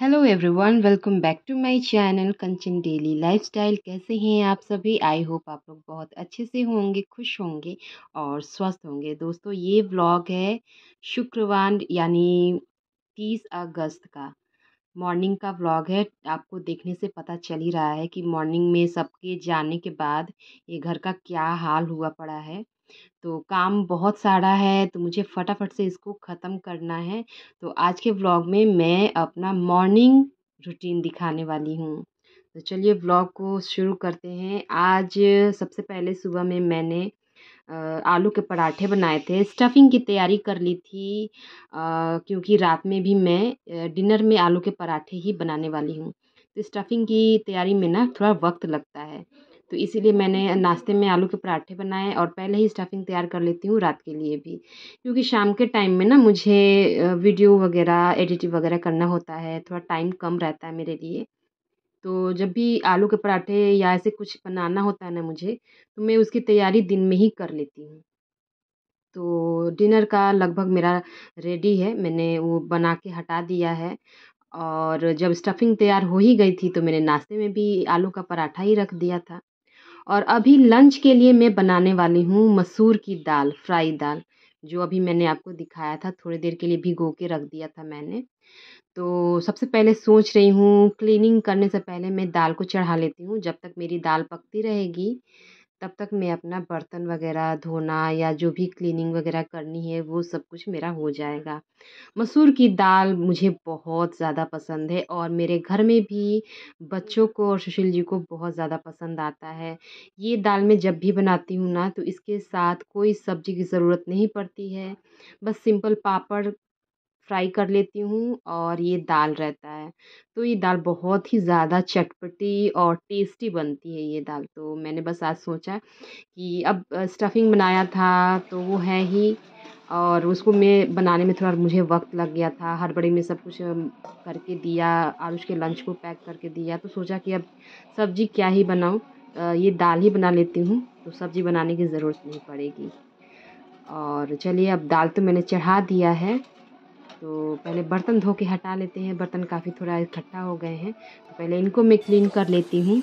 hello everyone welcome back to my channel Kanchan daily lifestyle कैसे हैं आप सभी आई होप आप लोग बहुत अच्छे से होंगे खुश होंगे और स्वस्थ होंगे दोस्तों ये व्लॉग है शुक्रवार यानी तीस अगस्त का मॉर्निंग का व्लॉग है आपको देखने से पता चल ही रहा है कि मॉर्निंग में सबके जाने के बाद ये घर का क्या हाल हुआ पड़ा है तो काम बहुत सारा है तो मुझे फटाफट से इसको ख़त्म करना है तो आज के ब्लॉग में मैं अपना मॉर्निंग रूटीन दिखाने वाली हूँ तो चलिए ब्लॉग को शुरू करते हैं आज सबसे पहले सुबह में मैंने आलू के पराठे बनाए थे स्टफिंग की तैयारी कर ली थी आ, क्योंकि रात में भी मैं डिनर में आलू के पराठे ही बनाने वाली हूँ तो स्टफिंग की तैयारी में ना थोड़ा वक्त लगता है तो इसीलिए मैंने नाश्ते में आलू के पराठे बनाए और पहले ही स्टफिंग तैयार कर लेती हूँ रात के लिए भी क्योंकि शाम के टाइम में ना मुझे वीडियो वगैरह एडिटिंग वगैरह करना होता है थोड़ा टाइम कम रहता है मेरे लिए तो जब भी आलू के पराठे या ऐसे कुछ बनाना होता है ना मुझे तो मैं उसकी तैयारी दिन में ही कर लेती हूँ तो डिनर का लगभग मेरा रेडी है मैंने वो बना के हटा दिया है और जब स्टफिंग तैयार हो ही गई थी तो मैंने नाश्ते में भी आलू का पराठा ही रख दिया था और अभी लंच के लिए मैं बनाने वाली हूँ मसूर की दाल फ्राई दाल जो अभी मैंने आपको दिखाया था थोड़ी देर के लिए भिगो के रख दिया था मैंने तो सबसे पहले सोच रही हूँ क्लीनिंग करने से पहले मैं दाल को चढ़ा लेती हूँ जब तक मेरी दाल पकती रहेगी तब तक मैं अपना बर्तन वगैरह धोना या जो भी क्लीनिंग वगैरह करनी है वो सब कुछ मेरा हो जाएगा मसूर की दाल मुझे बहुत ज़्यादा पसंद है और मेरे घर में भी बच्चों को और सुशील जी को बहुत ज़्यादा पसंद आता है ये दाल मैं जब भी बनाती हूँ ना तो इसके साथ कोई सब्जी की ज़रूरत नहीं पड़ती है बस सिंपल पापड़ फ्राई कर लेती हूँ और ये दाल रहता है तो ये दाल बहुत ही ज़्यादा चटपटी और टेस्टी बनती है ये दाल तो मैंने बस आज सोचा कि अब स्टफिंग बनाया था तो वो है ही और उसको मैं बनाने में थोड़ा मुझे वक्त लग गया था हर बड़े में सब कुछ करके दिया और उसके लंच को पैक करके दिया तो सोचा कि अब सब्ज़ी क्या ही बनाऊँ ये दाल ही बना लेती हूँ तो सब्ज़ी बनाने की ज़रूरत नहीं पड़ेगी और चलिए अब दाल तो मैंने चढ़ा दिया है तो पहले बर्तन धो के हटा लेते हैं बर्तन काफ़ी थोड़ा इकट्ठा हो गए हैं तो पहले इनको मैं क्लीन कर लेती हूँ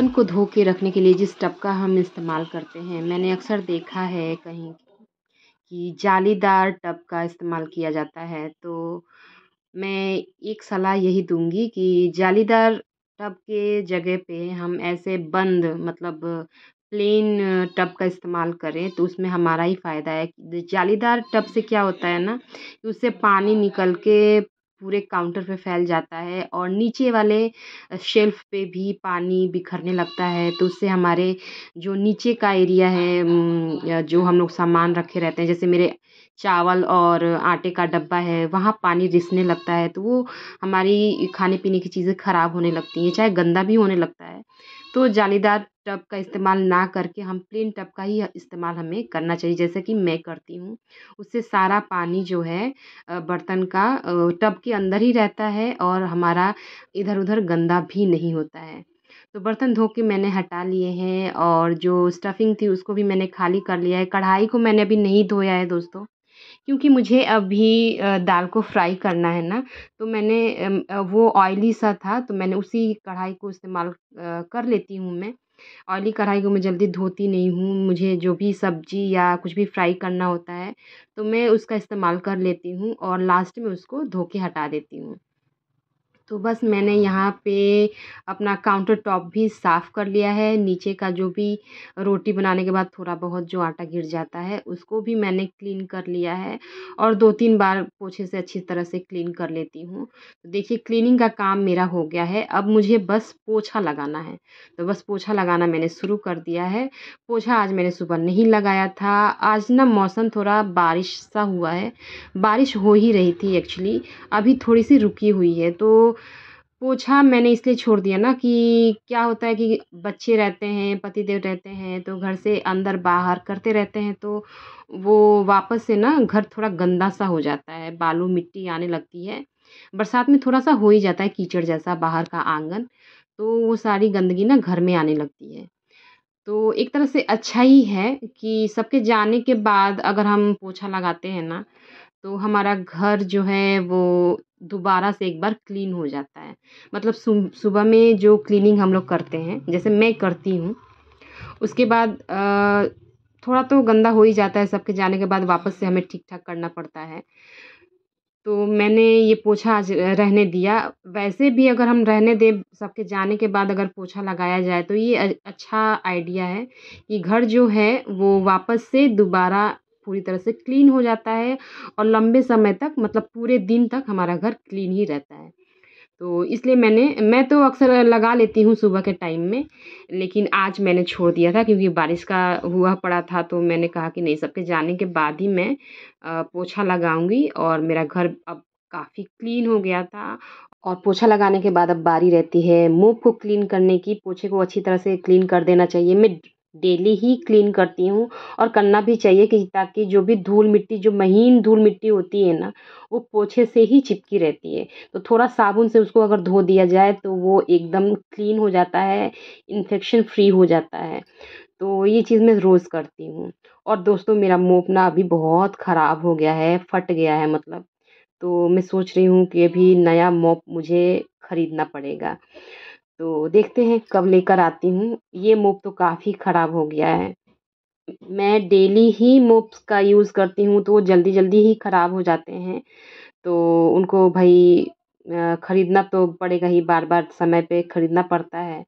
बर्तन को धो के रखने के लिए जिस टब का हम इस्तेमाल करते हैं मैंने अक्सर देखा है कहीं कि जालीदार टब का इस्तेमाल किया जाता है तो मैं एक सलाह यही दूंगी कि जालीदार टब के जगह पे हम ऐसे बंद मतलब प्लेन टब का इस्तेमाल करें तो उसमें हमारा ही फ़ायदा है जालीदार टब से क्या होता है ना कि उससे पानी निकल के पूरे काउंटर पे फैल जाता है और नीचे वाले शेल्फ पे भी पानी बिखरने लगता है तो उससे हमारे जो नीचे का एरिया है जो हम लोग सामान रखे रहते हैं जैसे मेरे चावल और आटे का डब्बा है वहाँ पानी रिसने लगता है तो वो हमारी खाने पीने की चीज़ें ख़राब होने लगती हैं चाहे गंदा भी होने लगता है तो जालीदार टब का इस्तेमाल ना करके हम प्लेन टब का ही इस्तेमाल हमें करना चाहिए जैसे कि मैं करती हूँ उससे सारा पानी जो है बर्तन का टब के अंदर ही रहता है और हमारा इधर उधर गंदा भी नहीं होता है तो बर्तन धो के मैंने हटा लिए हैं और जो स्टफ़िंग थी उसको भी मैंने खाली कर लिया है कढ़ाई को मैंने अभी नहीं धोया है दोस्तों क्योंकि मुझे अभी दाल को फ़्राई करना है ना तो मैंने वो ऑयली सा था तो मैंने उसी कढ़ाई को इस्तेमाल कर लेती हूँ मैं ऑयली कढ़ाई को मैं जल्दी धोती नहीं हूँ मुझे जो भी सब्ज़ी या कुछ भी फ्राई करना होता है तो मैं उसका इस्तेमाल कर लेती हूँ और लास्ट में उसको धो के हटा देती हूँ तो बस मैंने यहाँ पे अपना काउंटर टॉप भी साफ़ कर लिया है नीचे का जो भी रोटी बनाने के बाद थोड़ा बहुत जो आटा गिर जाता है उसको भी मैंने क्लीन कर लिया है और दो तीन बार पोछे से अच्छी तरह से क्लीन कर लेती हूँ तो देखिए क्लीनिंग का काम मेरा हो गया है अब मुझे बस पोछा लगाना है तो बस पोछा लगाना मैंने शुरू कर दिया है पोछा आज मैंने सुबह नहीं लगाया था आज ना मौसम थोड़ा बारिश सा हुआ है बारिश हो ही रही थी एक्चुअली अभी थोड़ी सी रुकी हुई है तो पोछा मैंने इसलिए छोड़ दिया ना कि क्या होता है कि बच्चे रहते हैं पति देव रहते हैं तो घर से अंदर बाहर करते रहते हैं तो वो वापस से ना घर थोड़ा गंदा सा हो जाता है बालू मिट्टी आने लगती है बरसात में थोड़ा सा हो ही जाता है कीचड़ जैसा बाहर का आंगन तो वो सारी गंदगी ना घर में आने लगती है तो एक तरह से अच्छा ही है कि सबके जाने के बाद अगर हम पोछा लगाते हैं ना तो हमारा घर जो है वो दोबारा से एक बार क्लीन हो जाता है मतलब सुबह में जो क्लीनिंग हम लोग करते हैं जैसे मैं करती हूँ उसके बाद थोड़ा तो गंदा हो ही जाता है सबके जाने के बाद वापस से हमें ठीक ठाक करना पड़ता है तो मैंने ये पोछा आज रहने दिया वैसे भी अगर हम रहने दें सबके जाने के बाद अगर पोछा लगाया जाए तो ये अच्छा आइडिया है कि घर जो है वो वापस से दोबारा पूरी तरह से क्लीन हो जाता है और लंबे समय तक मतलब पूरे दिन तक हमारा घर क्लीन ही रहता है तो इसलिए मैंने मैं तो अक्सर लगा लेती हूँ सुबह के टाइम में लेकिन आज मैंने छोड़ दिया था क्योंकि बारिश का हुआ पड़ा था तो मैंने कहा कि नहीं सबके जाने के बाद ही मैं पोछा लगाऊँगी और मेरा घर अब काफ़ी क्लीन हो गया था और पोछा लगाने के बाद अब बारी रहती है मुँह को क्लीन करने की पोछे को अच्छी तरह से क्लीन कर देना चाहिए मैं डेली ही क्लीन करती हूँ और करना भी चाहिए कि ताकि जो भी धूल मिट्टी जो महीन धूल मिट्टी होती है ना वो पोछे से ही चिपकी रहती है तो थोड़ा साबुन से उसको अगर धो दिया जाए तो वो एकदम क्लीन हो जाता है इन्फेक्शन फ्री हो जाता है तो ये चीज़ मैं रोज़ करती हूँ और दोस्तों मेरा मोप ना अभी बहुत ख़राब हो गया है फट गया है मतलब तो मैं सोच रही हूँ कि अभी नया मोप मुझे ख़रीदना पड़ेगा तो देखते हैं कब लेकर आती हूँ ये मोप तो काफ़ी ख़राब हो गया है मैं डेली ही मोप्स का यूज़ करती हूँ तो वो जल्दी जल्दी ही ख़राब हो जाते हैं तो उनको भाई ख़रीदना तो पड़ेगा ही बार बार समय पे ख़रीदना पड़ता है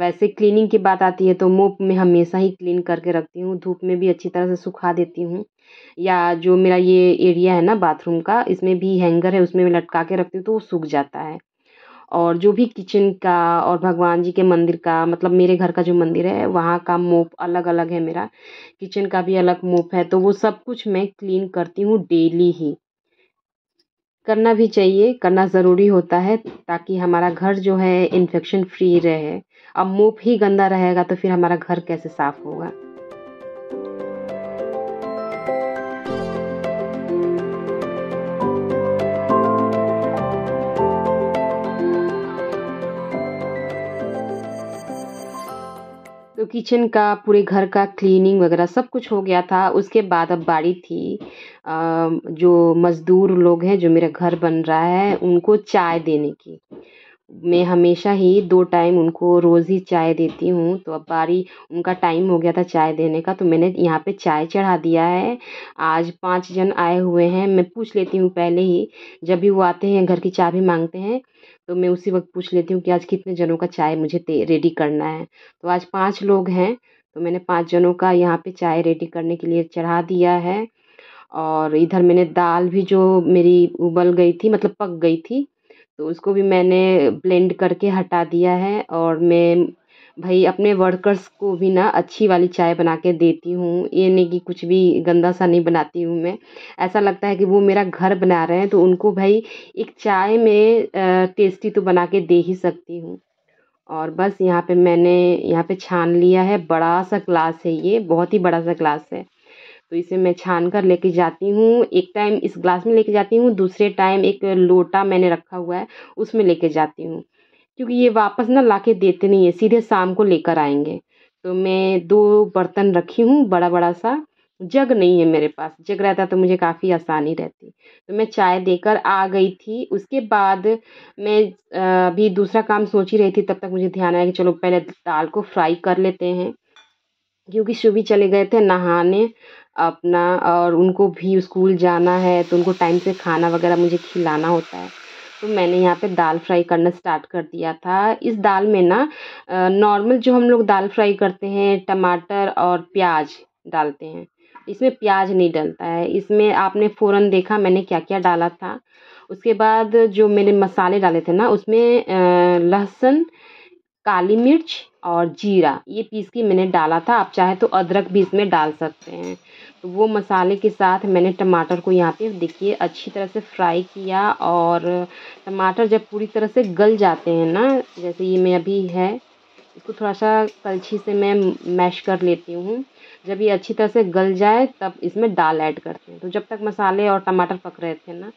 वैसे क्लीनिंग की बात आती है तो मोप में हमेशा ही क्लीन करके रखती हूँ धूप में भी अच्छी तरह से सुखा देती हूँ या जो मेरा ये एरिया है ना बाथरूम का इसमें भी हैंगर है उसमें भी लटका के रखती हूँ तो वो सूख जाता है और जो भी किचन का और भगवान जी के मंदिर का मतलब मेरे घर का जो मंदिर है वहाँ का मोप अलग अलग है मेरा किचन का भी अलग मोप है तो वो सब कुछ मैं क्लीन करती हूँ डेली ही करना भी चाहिए करना ज़रूरी होता है ताकि हमारा घर जो है इन्फेक्शन फ्री रहे अब मोप ही गंदा रहेगा तो फिर हमारा घर कैसे साफ़ होगा तो किचन का पूरे घर का क्लीनिंग वगैरह सब कुछ हो गया था उसके बाद अब बारी थी जो मज़दूर लोग हैं जो मेरा घर बन रहा है उनको चाय देने की मैं हमेशा ही दो टाइम उनको रोज़ ही चाय देती हूँ तो अब बारी उनका टाइम हो गया था चाय देने का तो मैंने यहाँ पे चाय चढ़ा दिया है आज पाँच जन आए हुए हैं मैं पूछ लेती हूँ पहले ही जब भी वो आते हैं घर की चाबी मांगते हैं तो मैं उसी वक्त पूछ लेती हूँ कि आज कितने जनों का चाय मुझे रेडी करना है तो आज पाँच लोग हैं तो मैंने पाँच जनों का यहाँ पर चाय रेडी करने के लिए चढ़ा दिया है और इधर मैंने दाल भी जो मेरी उबल गई थी मतलब पक गई थी तो उसको भी मैंने ब्लेंड करके हटा दिया है और मैं भाई अपने वर्कर्स को भी ना अच्छी वाली चाय बना के देती हूँ ये नहीं कि कुछ भी गंदा सा नहीं बनाती हूँ मैं ऐसा लगता है कि वो मेरा घर बना रहे हैं तो उनको भाई एक चाय में टेस्टी तो बना के दे ही सकती हूँ और बस यहाँ पे मैंने यहाँ पे छान लिया है बड़ा सा ग्लास है ये बहुत ही बड़ा सा ग्लास है तो इसे मैं छान कर लेके जाती हूँ एक टाइम इस ग्लास में लेके जाती हूँ दूसरे टाइम एक लोटा मैंने रखा हुआ है उसमें लेके जाती हूँ क्योंकि ये वापस ना ला के देते नहीं है सीधे शाम को लेकर आएंगे तो मैं दो बर्तन रखी हूँ बड़ा बड़ा सा जग नहीं है मेरे पास जग रहता तो मुझे काफ़ी आसानी रहती तो मैं चाय देकर आ गई थी उसके बाद मैं अभी दूसरा काम सोच ही रही थी तब तक मुझे ध्यान आया कि चलो पहले दाल को फ्राई कर लेते हैं क्योंकि सुबह चले गए थे नहाने अपना और उनको भी स्कूल जाना है तो उनको टाइम से खाना वगैरह मुझे खिलाना होता है तो मैंने यहाँ पे दाल फ्राई करना स्टार्ट कर दिया था इस दाल में ना नॉर्मल जो हम लोग दाल फ्राई करते हैं टमाटर और प्याज डालते हैं इसमें प्याज नहीं डलता है इसमें आपने फ़ौरन देखा मैंने क्या क्या डाला था उसके बाद जो मैंने मसाले डाले थे ना उसमें लहसुन काली मिर्च और जीरा ये पीस के मैंने डाला था आप चाहे तो अदरक भी इसमें डाल सकते हैं तो वो मसाले के साथ मैंने टमाटर को यहाँ पे देखिए अच्छी तरह से फ्राई किया और टमाटर जब पूरी तरह से गल जाते हैं ना जैसे ये मैं अभी है इसको थोड़ा सा कलछी से मैं मैश कर लेती हूँ जब ये अच्छी तरह से गल जाए तब इसमें दाल ऐड करते हैं तो जब तक मसाले और टमाटर पक रहे थे ना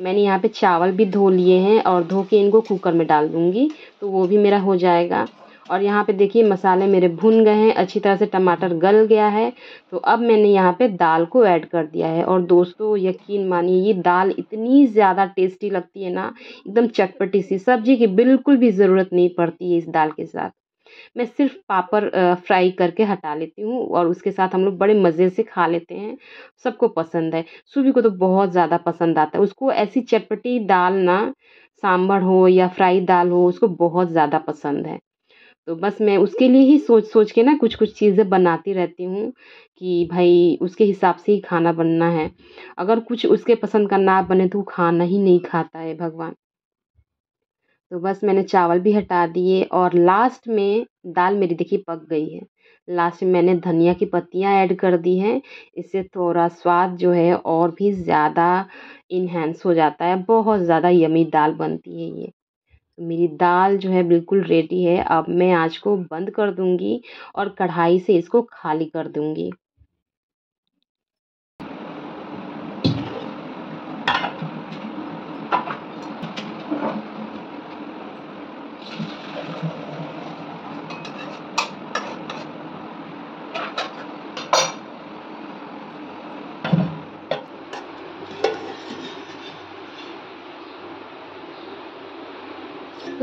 मैंने यहाँ पे चावल भी धो लिए हैं और धो के इनको कुकर में डाल दूँगी तो वो भी मेरा हो जाएगा और यहाँ पे देखिए मसाले मेरे भुन गए हैं अच्छी तरह से टमाटर गल गया है तो अब मैंने यहाँ पे दाल को ऐड कर दिया है और दोस्तों यकीन मानिए ये दाल इतनी ज़्यादा टेस्टी लगती है ना एकदम चटपटी सी सब्जी की बिल्कुल भी ज़रूरत नहीं पड़ती है इस दाल के साथ मैं सिर्फ पापड़ फ्राई करके हटा लेती हूँ और उसके साथ हम लोग बड़े मज़े से खा लेते हैं सबको पसंद है सूबी को तो बहुत ज़्यादा पसंद आता है उसको ऐसी चटपटी दाल ना सांभर हो या फ्राई दाल हो उसको बहुत ज़्यादा पसंद है तो बस मैं उसके लिए ही सोच सोच के ना कुछ कुछ चीज़ें बनाती रहती हूँ कि भाई उसके हिसाब से ही खाना बनना है अगर कुछ उसके पसंद का ना बने तो वो खाना ही नहीं खाता है भगवान तो बस मैंने चावल भी हटा दिए और लास्ट में दाल मेरी देखिए पक गई है लास्ट में मैंने धनिया की पत्तियाँ ऐड कर दी हैं इससे थोड़ा स्वाद जो है और भी ज़्यादा इन्हेंस हो जाता है बहुत ज़्यादा यमी दाल बनती है ये मेरी दाल जो है बिल्कुल रेडी है अब मैं आज को बंद कर दूँगी और कढ़ाई से इसको खाली कर दूँगी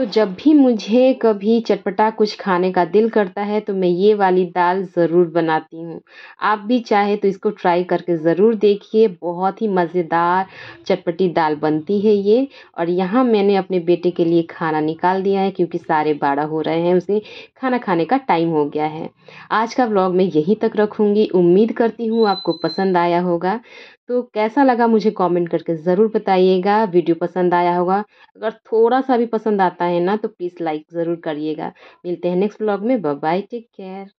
तो जब भी मुझे कभी चटपटा कुछ खाने का दिल करता है तो मैं ये वाली दाल ज़रूर बनाती हूँ आप भी चाहे तो इसको ट्राई करके ज़रूर देखिए बहुत ही मज़ेदार चटपटी दाल बनती है ये और यहाँ मैंने अपने बेटे के लिए खाना निकाल दिया है क्योंकि सारे बाड़ा हो रहे हैं उसे खाना खाने का टाइम हो गया है आज का ब्लॉग मैं यहीं तक रखूँगी उम्मीद करती हूँ आपको पसंद आया होगा तो कैसा लगा मुझे कमेंट करके ज़रूर बताइएगा वीडियो पसंद आया होगा अगर थोड़ा सा भी पसंद आता है ना तो प्लीज़ लाइक ज़रूर करिएगा मिलते हैं नेक्स्ट ब्लॉग में बाय टेक केयर